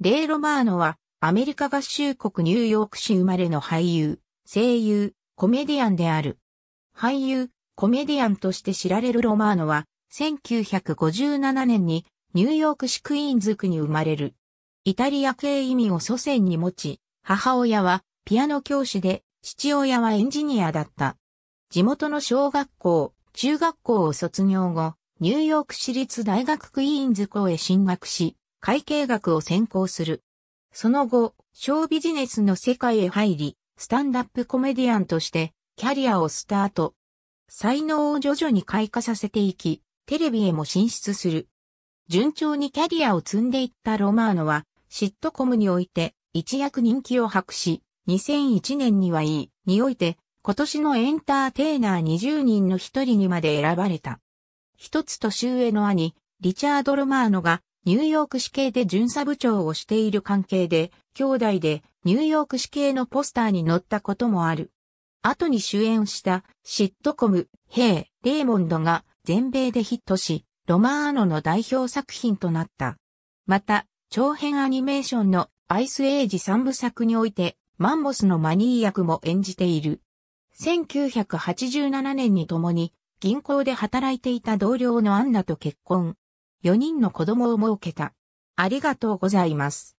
レイ・ロマーノは、アメリカ合衆国ニューヨーク市生まれの俳優、声優、コメディアンである。俳優、コメディアンとして知られるロマーノは、1957年にニューヨーク市クイーンズ区に生まれる。イタリア系移民を祖先に持ち、母親はピアノ教師で、父親はエンジニアだった。地元の小学校、中学校を卒業後、ニューヨーク市立大学クイーンズ校へ進学し、会計学を専攻する。その後、小ビジネスの世界へ入り、スタンダップコメディアンとしてキャリアをスタート。才能を徐々に開花させていき、テレビへも進出する。順調にキャリアを積んでいったロマーノは、シットコムにおいて一躍人気を博し、2001年にはいい、において、今年のエンターテイナー20人の一人にまで選ばれた。一つ年上の兄、リチャード・ロマーノがニューヨーク市警で巡査部長をしている関係で、兄弟でニューヨーク市警のポスターに載ったこともある。後に主演したシットコム、ヘイ、レーモンドが全米でヒットし、ロマーノの代表作品となった。また、長編アニメーションのアイスエイジ3部作において、マンモスのマニー役も演じている。1987年に共に銀行で働いていた同僚のアンナと結婚。4人の子供を設けた。ありがとうございます。